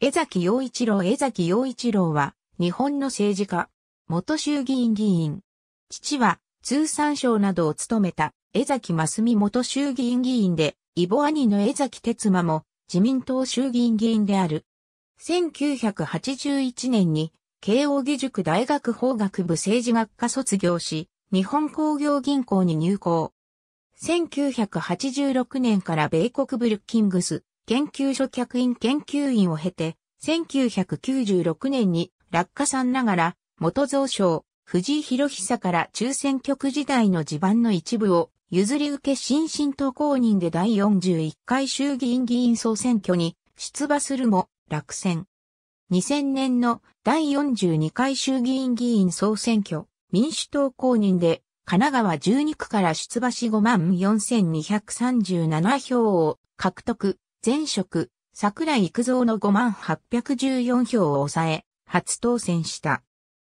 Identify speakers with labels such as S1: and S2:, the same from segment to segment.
S1: 江崎陽一郎江崎陽一郎は、日本の政治家、元衆議院議員。父は、通産省などを務めた、江崎真美元衆議院議員で、異母兄の江崎哲馬も、自民党衆議院議員である。1981年に、慶応義塾大学法学部政治学科卒業し、日本工業銀行に入行。1986年から米国ブルッキングス、研究所客員研究員を経て、1996年に落下さんながら、元蔵省、藤井博久から中選局時代の地盤の一部を譲り受け新進党公認で第41回衆議院議員総選挙に出馬するも落選。2000年の第42回衆議院議員総選挙民主党公認で神奈川12区から出馬し5万4237票を獲得。前職、桜井育造の5814票を抑え、初当選した。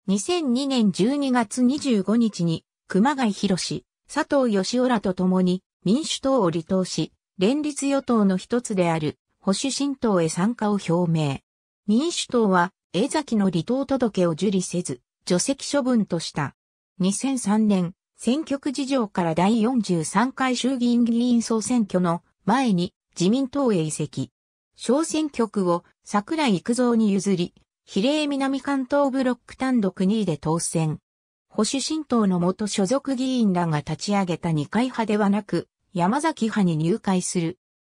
S1: 2002年12月25日に、熊谷博士、佐藤義夫らと共に民主党を離党し、連立与党の一つである保守新党へ参加を表明。民主党は江崎の離党届を受理せず、除籍処分とした。2003年、選挙区事情から第43回衆議院議員総選挙の前に自民党へ移籍。小選挙区を桜井育造に譲り、比例南関東ブロック単独2位で当選。保守新党の元所属議員らが立ち上げた二階派ではなく、山崎派に入会する。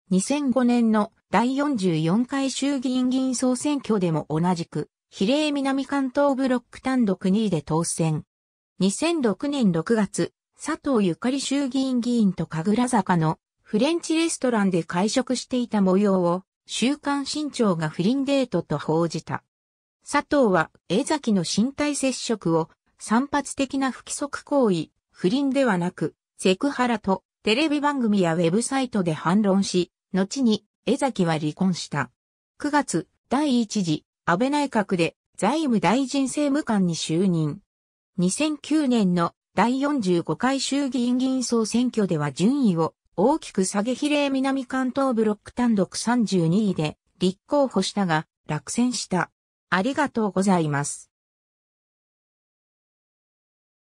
S1: 2005年の第44回衆議院議員総選挙でも同じく、比例南関東ブロック単独2位で当選。2006年6月、佐藤ゆかり衆議院議員と神楽坂のフレンチレストランで会食していた模様を、週刊新潮が不倫デートと報じた。佐藤は江崎の身体接触を散発的な不規則行為、不倫ではなく、セクハラとテレビ番組やウェブサイトで反論し、後に江崎は離婚した。9月、第1次安倍内閣で財務大臣政務官に就任。2009年の第45回衆議院議員総選挙では順位を大きく下げ比例南関東ブロック単独32位で立候補したが落選した。ありがとうございます。